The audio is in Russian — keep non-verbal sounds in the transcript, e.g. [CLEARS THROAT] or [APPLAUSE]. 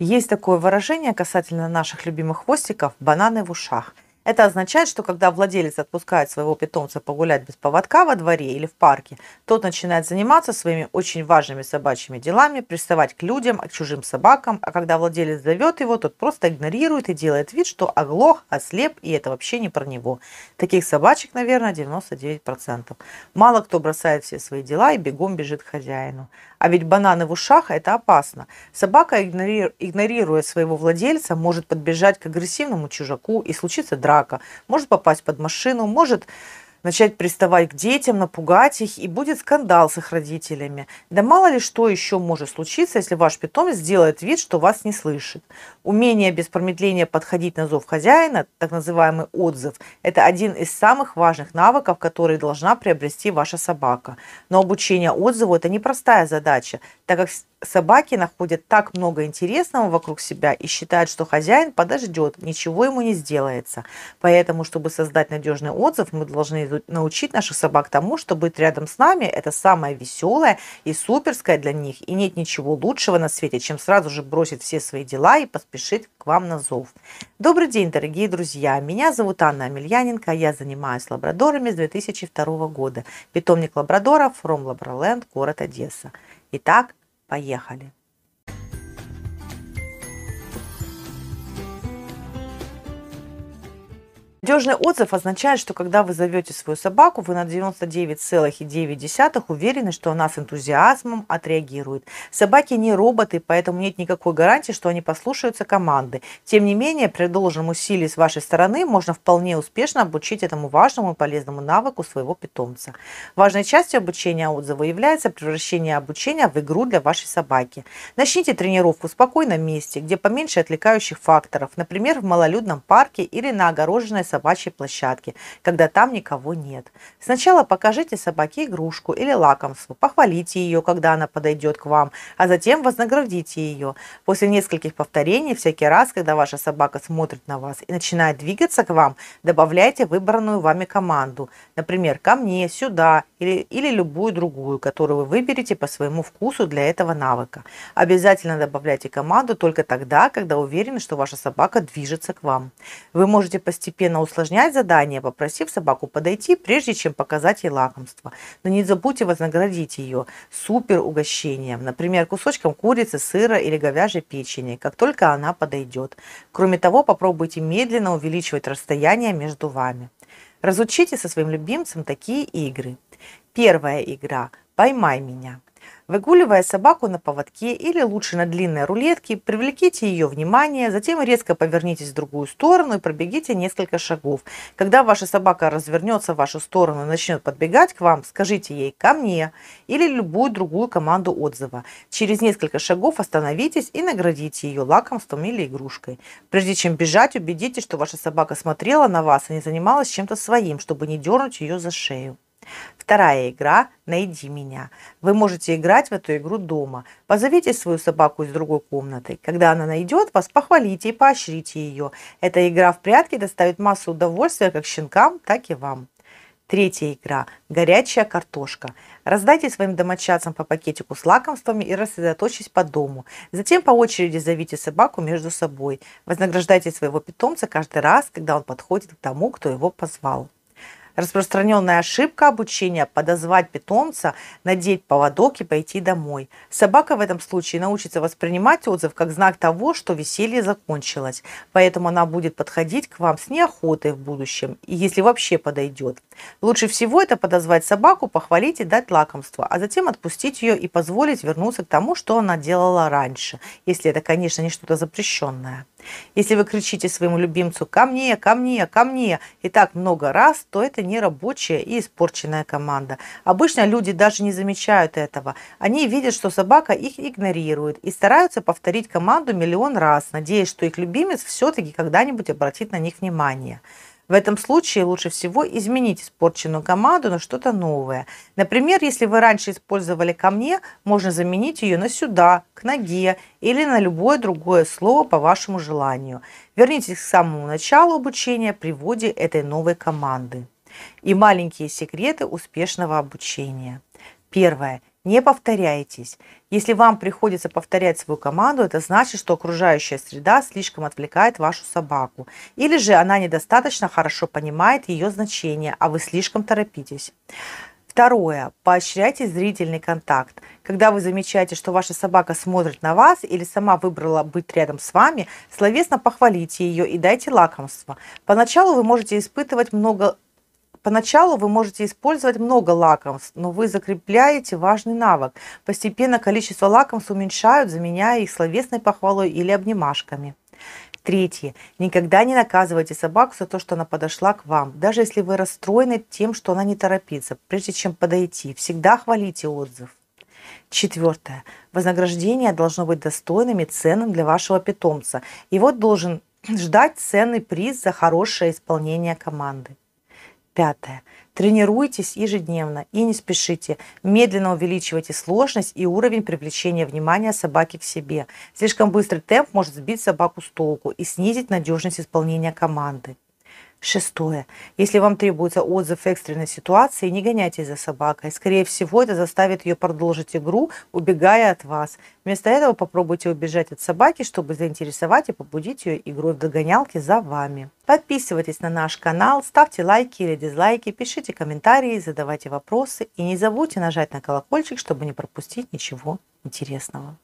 Есть такое выражение касательно наших любимых хвостиков – бананы в ушах. Это означает, что когда владелец отпускает своего питомца погулять без поводка во дворе или в парке, тот начинает заниматься своими очень важными собачьими делами, приставать к людям, к чужим собакам, а когда владелец зовет его, тот просто игнорирует и делает вид, что оглох, ослеп, и это вообще не про него. Таких собачек, наверное, 99%. Мало кто бросает все свои дела и бегом бежит к хозяину. А ведь бананы в ушах – это опасно. Собака, игнорируя своего владельца, может подбежать к агрессивному чужаку и случится драка драка, может попасть под машину, может начать приставать к детям, напугать их, и будет скандал с их родителями. Да мало ли что еще может случиться, если ваш питомец сделает вид, что вас не слышит. Умение без промедления подходить на зов хозяина, так называемый отзыв, это один из самых важных навыков, которые должна приобрести ваша собака. Но обучение отзыву – это непростая задача, так как собаки находят так много интересного вокруг себя и считают, что хозяин подождет, ничего ему не сделается. Поэтому, чтобы создать надежный отзыв, мы должны научить наших собак тому, что быть рядом с нами – это самое веселое и суперское для них. И нет ничего лучшего на свете, чем сразу же бросить все свои дела и поспешить к вам на зов. Добрый день, дорогие друзья! Меня зовут Анна Амельяненко, я занимаюсь лабрадорами с 2002 года. Питомник лабрадоров, Ром Лабраленд, город Одесса. Итак, Поехали! Надежный отзыв означает, что когда вы зовете свою собаку, вы на 99,9 уверены, что она с энтузиазмом отреагирует. Собаки не роботы, поэтому нет никакой гарантии, что они послушаются команды. Тем не менее, при должном усилии с вашей стороны можно вполне успешно обучить этому важному и полезному навыку своего питомца. Важной частью обучения отзыва является превращение обучения в игру для вашей собаки. Начните тренировку в спокойном месте, где поменьше отвлекающих факторов, например, в малолюдном парке или на огороженной собачьей площадке, когда там никого нет. Сначала покажите собаке игрушку или лакомство, похвалите ее, когда она подойдет к вам, а затем вознаградите ее. После нескольких повторений, всякий раз, когда ваша собака смотрит на вас и начинает двигаться к вам, добавляйте выбранную вами команду, например, ко мне, сюда или, или любую другую, которую вы выберете по своему вкусу для этого навыка. Обязательно добавляйте команду только тогда, когда уверены, что ваша собака движется к вам. Вы можете постепенно усложнять задание, попросив собаку подойти, прежде чем показать ей лакомство. Но не забудьте вознаградить ее супер угощением, например, кусочком курицы, сыра или говяжьей печени, как только она подойдет. Кроме того, попробуйте медленно увеличивать расстояние между вами. Разучите со своим любимцем такие игры. Первая игра «Поймай меня». Выгуливая собаку на поводке или лучше на длинной рулетке, привлеките ее внимание, затем резко повернитесь в другую сторону и пробегите несколько шагов. Когда ваша собака развернется в вашу сторону и начнет подбегать к вам, скажите ей «ко мне» или любую другую команду отзыва. Через несколько шагов остановитесь и наградите ее лакомством или игрушкой. Прежде чем бежать, убедитесь, что ваша собака смотрела на вас и не занималась чем-то своим, чтобы не дернуть ее за шею. Вторая игра «Найди меня». Вы можете играть в эту игру дома. Позовите свою собаку из другой комнаты. Когда она найдет вас, похвалите и поощрите ее. Эта игра в прятки доставит массу удовольствия как щенкам, так и вам. Третья игра – горячая картошка. Раздайте своим домочадцам по пакетику с лакомствами и рассредоточьтесь по дому. Затем по очереди зовите собаку между собой. Вознаграждайте своего питомца каждый раз, когда он подходит к тому, кто его позвал. Распространенная ошибка обучения – подозвать питомца, надеть поводок и пойти домой. Собака в этом случае научится воспринимать отзыв как знак того, что веселье закончилось. Поэтому она будет подходить к вам с неохотой в будущем, и если вообще подойдет. Лучше всего это подозвать собаку, похвалить и дать лакомство, а затем отпустить ее и позволить вернуться к тому, что она делала раньше, если это, конечно, не что-то запрещенное. Если вы кричите своему любимцу «ко мне, ко мне, ко мне» и так много раз, то это нерабочая и испорченная команда. Обычно люди даже не замечают этого. Они видят, что собака их игнорирует и стараются повторить команду миллион раз, надеясь, что их любимец все-таки когда-нибудь обратит на них внимание. В этом случае лучше всего изменить испорченную команду на что-то новое. Например, если вы раньше использовали «ко мне», можно заменить ее на «сюда», «к ноге» или на любое другое слово по вашему желанию. Вернитесь к самому началу обучения при вводе этой новой команды и маленькие секреты успешного обучения. Первое. Не повторяйтесь. Если вам приходится повторять свою команду, это значит, что окружающая среда слишком отвлекает вашу собаку. Или же она недостаточно хорошо понимает ее значение, а вы слишком торопитесь. Второе. Поощряйте зрительный контакт. Когда вы замечаете, что ваша собака смотрит на вас или сама выбрала быть рядом с вами, словесно похвалите ее и дайте лакомство. Поначалу вы можете испытывать много Поначалу вы можете использовать много лакомств, но вы закрепляете важный навык. Постепенно количество лакомств уменьшают, заменяя их словесной похвалой или обнимашками. Третье. Никогда не наказывайте собаку за то, что она подошла к вам, даже если вы расстроены тем, что она не торопится, прежде чем подойти. Всегда хвалите отзыв. Четвертое. Вознаграждение должно быть достойным и ценным для вашего питомца. Его должен [CLEARS THROAT] ждать ценный приз за хорошее исполнение команды. Пятое. Тренируйтесь ежедневно и не спешите. Медленно увеличивайте сложность и уровень привлечения внимания собаки к себе. Слишком быстрый темп может сбить собаку с толку и снизить надежность исполнения команды. Шестое. Если вам требуется отзыв экстренной ситуации, не гоняйтесь за собакой. Скорее всего, это заставит ее продолжить игру, убегая от вас. Вместо этого попробуйте убежать от собаки, чтобы заинтересовать и побудить ее игрой в догонялки за вами. Подписывайтесь на наш канал, ставьте лайки или дизлайки, пишите комментарии, задавайте вопросы и не забудьте нажать на колокольчик, чтобы не пропустить ничего интересного.